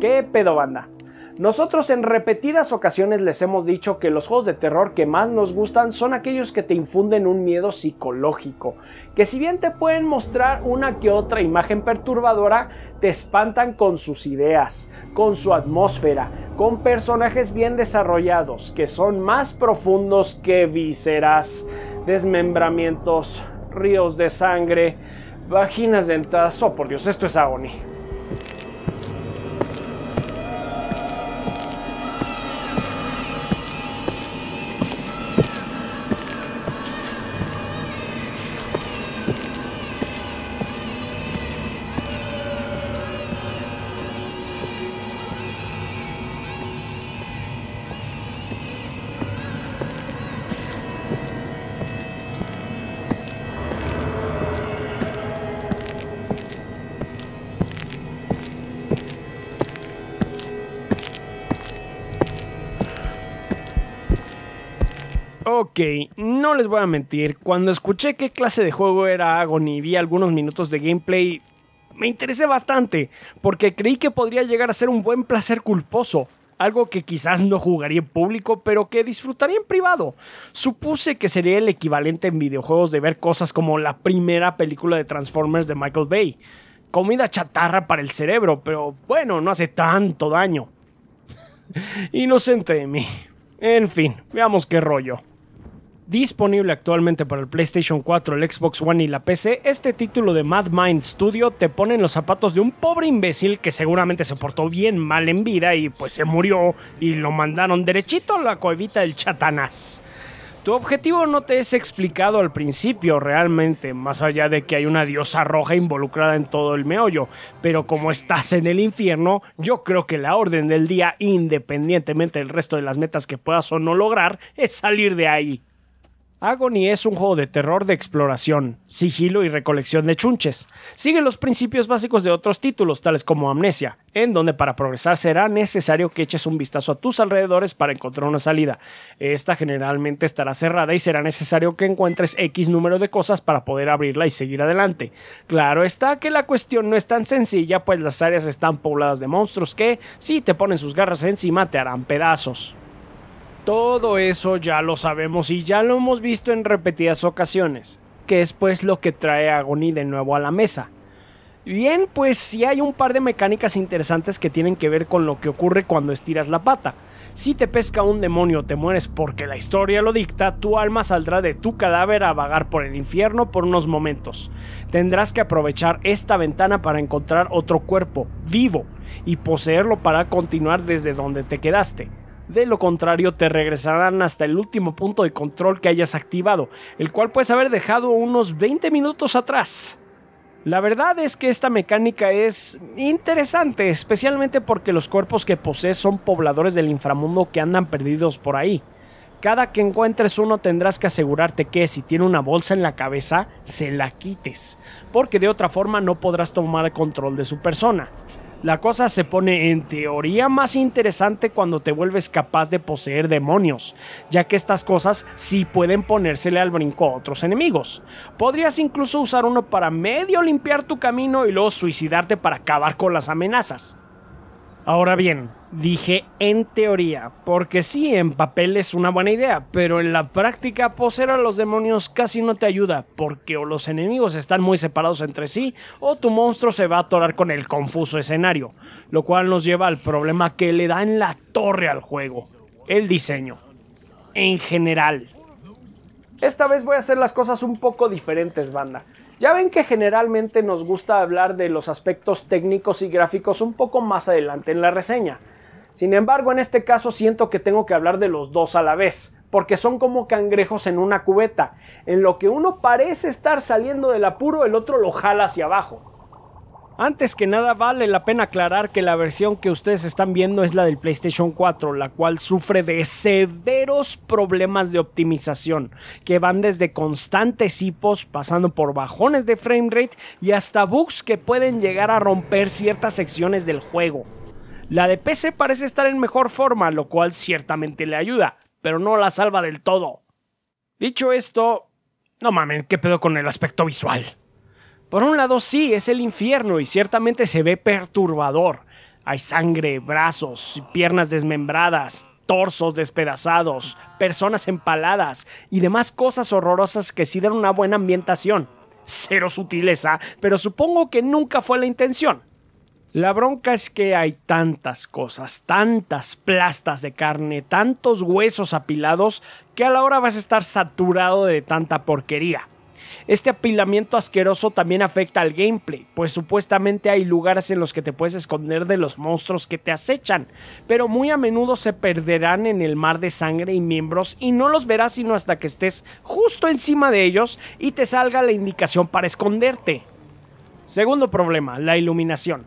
¿Qué pedo, banda? Nosotros en repetidas ocasiones les hemos dicho que los juegos de terror que más nos gustan son aquellos que te infunden un miedo psicológico, que si bien te pueden mostrar una que otra imagen perturbadora, te espantan con sus ideas, con su atmósfera, con personajes bien desarrollados, que son más profundos que vísceras, desmembramientos, ríos de sangre, vaginas dentadas, oh por Dios, esto es agony. Ok, no les voy a mentir, cuando escuché qué clase de juego era Agony y vi algunos minutos de gameplay, me interesé bastante, porque creí que podría llegar a ser un buen placer culposo, algo que quizás no jugaría en público, pero que disfrutaría en privado. Supuse que sería el equivalente en videojuegos de ver cosas como la primera película de Transformers de Michael Bay. Comida chatarra para el cerebro, pero bueno, no hace tanto daño. Inocente de mí. En fin, veamos qué rollo. Disponible actualmente para el PlayStation 4, el Xbox One y la PC, este título de Mad Mind Studio te pone en los zapatos de un pobre imbécil que seguramente se portó bien mal en vida y pues se murió y lo mandaron derechito a la cuevita del chatanás. Tu objetivo no te es explicado al principio realmente, más allá de que hay una diosa roja involucrada en todo el meollo, pero como estás en el infierno, yo creo que la orden del día, independientemente del resto de las metas que puedas o no lograr, es salir de ahí. Agony es un juego de terror de exploración, sigilo y recolección de chunches. Sigue los principios básicos de otros títulos, tales como Amnesia, en donde para progresar será necesario que eches un vistazo a tus alrededores para encontrar una salida. Esta generalmente estará cerrada y será necesario que encuentres X número de cosas para poder abrirla y seguir adelante. Claro está que la cuestión no es tan sencilla, pues las áreas están pobladas de monstruos que, si te ponen sus garras encima, te harán pedazos. Todo eso ya lo sabemos y ya lo hemos visto en repetidas ocasiones, que es pues lo que trae a de nuevo a la mesa. Bien, pues sí hay un par de mecánicas interesantes que tienen que ver con lo que ocurre cuando estiras la pata. Si te pesca un demonio o te mueres porque la historia lo dicta, tu alma saldrá de tu cadáver a vagar por el infierno por unos momentos. Tendrás que aprovechar esta ventana para encontrar otro cuerpo, vivo, y poseerlo para continuar desde donde te quedaste. De lo contrario, te regresarán hasta el último punto de control que hayas activado, el cual puedes haber dejado unos 20 minutos atrás. La verdad es que esta mecánica es interesante, especialmente porque los cuerpos que posees son pobladores del inframundo que andan perdidos por ahí. Cada que encuentres uno tendrás que asegurarte que si tiene una bolsa en la cabeza, se la quites, porque de otra forma no podrás tomar control de su persona. La cosa se pone en teoría más interesante cuando te vuelves capaz de poseer demonios, ya que estas cosas sí pueden ponérsele al brinco a otros enemigos. Podrías incluso usar uno para medio limpiar tu camino y luego suicidarte para acabar con las amenazas. Ahora bien, dije en teoría, porque sí, en papel es una buena idea, pero en la práctica poseer a los demonios casi no te ayuda, porque o los enemigos están muy separados entre sí, o tu monstruo se va a atorar con el confuso escenario, lo cual nos lleva al problema que le da en la torre al juego, el diseño, en general. Esta vez voy a hacer las cosas un poco diferentes, banda. Ya ven que generalmente nos gusta hablar de los aspectos técnicos y gráficos un poco más adelante en la reseña. Sin embargo, en este caso siento que tengo que hablar de los dos a la vez, porque son como cangrejos en una cubeta. En lo que uno parece estar saliendo del apuro, el otro lo jala hacia abajo. Antes que nada vale la pena aclarar que la versión que ustedes están viendo es la del PlayStation 4, la cual sufre de severos problemas de optimización, que van desde constantes hipos, pasando por bajones de frame rate y hasta bugs que pueden llegar a romper ciertas secciones del juego. La de PC parece estar en mejor forma, lo cual ciertamente le ayuda, pero no la salva del todo. Dicho esto, no mamen, ¿qué pedo con el aspecto visual? Por un lado sí, es el infierno y ciertamente se ve perturbador. Hay sangre, brazos, piernas desmembradas, torsos despedazados, personas empaladas y demás cosas horrorosas que sí dan una buena ambientación. Cero sutileza, pero supongo que nunca fue la intención. La bronca es que hay tantas cosas, tantas plastas de carne, tantos huesos apilados, que a la hora vas a estar saturado de tanta porquería. Este apilamiento asqueroso también afecta al gameplay, pues supuestamente hay lugares en los que te puedes esconder de los monstruos que te acechan, pero muy a menudo se perderán en el mar de sangre y miembros y no los verás sino hasta que estés justo encima de ellos y te salga la indicación para esconderte. Segundo problema, la iluminación.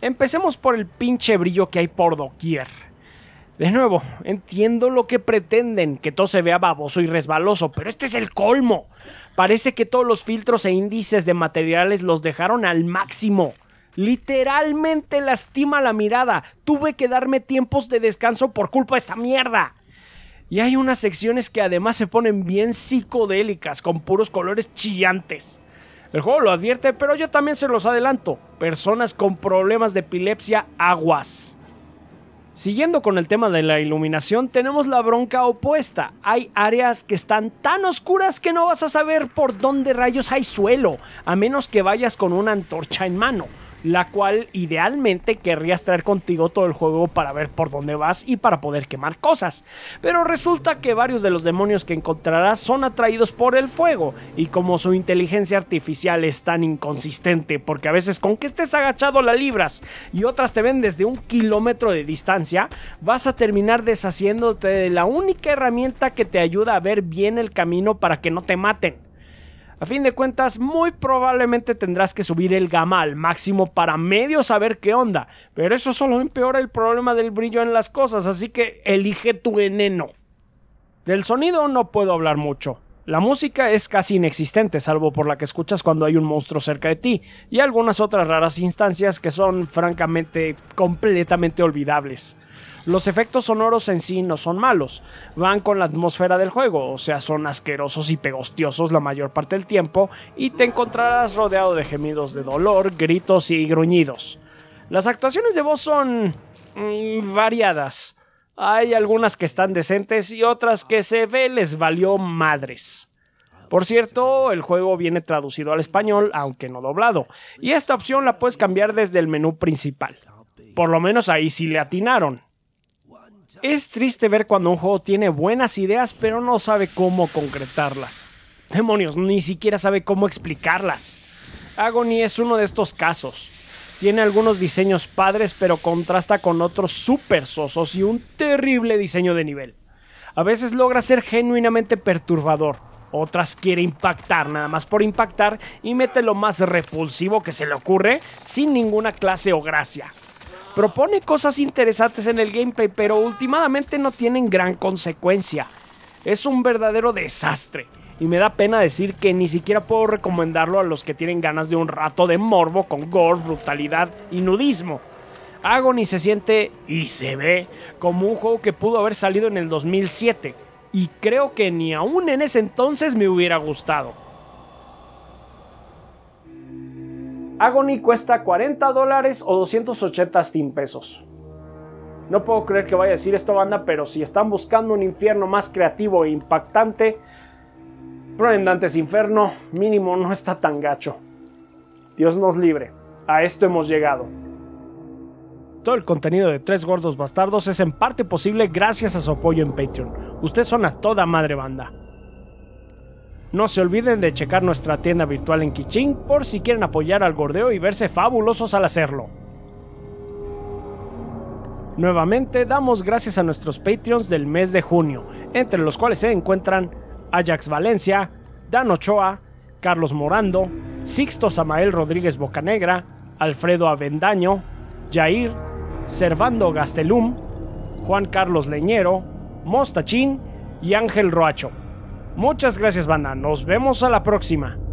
Empecemos por el pinche brillo que hay por doquier. De nuevo, entiendo lo que pretenden, que todo se vea baboso y resbaloso, pero este es el colmo. Parece que todos los filtros e índices de materiales los dejaron al máximo. Literalmente lastima la mirada. Tuve que darme tiempos de descanso por culpa de esta mierda. Y hay unas secciones que además se ponen bien psicodélicas, con puros colores chillantes. El juego lo advierte, pero yo también se los adelanto. Personas con problemas de epilepsia, aguas. Siguiendo con el tema de la iluminación, tenemos la bronca opuesta. Hay áreas que están tan oscuras que no vas a saber por dónde rayos hay suelo, a menos que vayas con una antorcha en mano la cual idealmente querrías traer contigo todo el juego para ver por dónde vas y para poder quemar cosas. Pero resulta que varios de los demonios que encontrarás son atraídos por el fuego, y como su inteligencia artificial es tan inconsistente, porque a veces con que estés agachado la libras y otras te ven desde un kilómetro de distancia, vas a terminar deshaciéndote de la única herramienta que te ayuda a ver bien el camino para que no te maten. A fin de cuentas, muy probablemente tendrás que subir el gamal al máximo para medio saber qué onda, pero eso solo empeora el problema del brillo en las cosas, así que elige tu veneno. Del sonido no puedo hablar mucho, la música es casi inexistente, salvo por la que escuchas cuando hay un monstruo cerca de ti, y algunas otras raras instancias que son francamente completamente olvidables. Los efectos sonoros en sí no son malos, van con la atmósfera del juego, o sea, son asquerosos y pegostiosos la mayor parte del tiempo, y te encontrarás rodeado de gemidos de dolor, gritos y gruñidos. Las actuaciones de voz son... Mm, variadas. Hay algunas que están decentes y otras que se ve les valió madres. Por cierto, el juego viene traducido al español, aunque no doblado, y esta opción la puedes cambiar desde el menú principal. Por lo menos ahí sí le atinaron. Es triste ver cuando un juego tiene buenas ideas pero no sabe cómo concretarlas. Demonios, ni siquiera sabe cómo explicarlas. Agony es uno de estos casos. Tiene algunos diseños padres, pero contrasta con otros super sosos y un terrible diseño de nivel. A veces logra ser genuinamente perturbador, otras quiere impactar nada más por impactar y mete lo más repulsivo que se le ocurre sin ninguna clase o gracia. Propone cosas interesantes en el gameplay, pero últimamente no tienen gran consecuencia. Es un verdadero desastre y me da pena decir que ni siquiera puedo recomendarlo a los que tienen ganas de un rato de morbo con gore, brutalidad y nudismo. Agony se siente y se ve como un juego que pudo haber salido en el 2007 y creo que ni aún en ese entonces me hubiera gustado. Agony cuesta 40 dólares o 280 Steam pesos. No puedo creer que vaya a decir esto, banda, pero si están buscando un infierno más creativo e impactante, pero Inferno, mínimo, no está tan gacho. Dios nos libre, a esto hemos llegado. Todo el contenido de Tres Gordos Bastardos es en parte posible gracias a su apoyo en Patreon. Ustedes son a toda madre banda. No se olviden de checar nuestra tienda virtual en Kiching por si quieren apoyar al gordeo y verse fabulosos al hacerlo. Nuevamente damos gracias a nuestros Patreons del mes de junio, entre los cuales se encuentran Ajax Valencia, Dan Ochoa, Carlos Morando, Sixto Samael Rodríguez Bocanegra, Alfredo Avendaño, Jair, Servando Gastelum, Juan Carlos Leñero, Mostachín y Ángel Roacho. Muchas gracias, banda. Nos vemos a la próxima.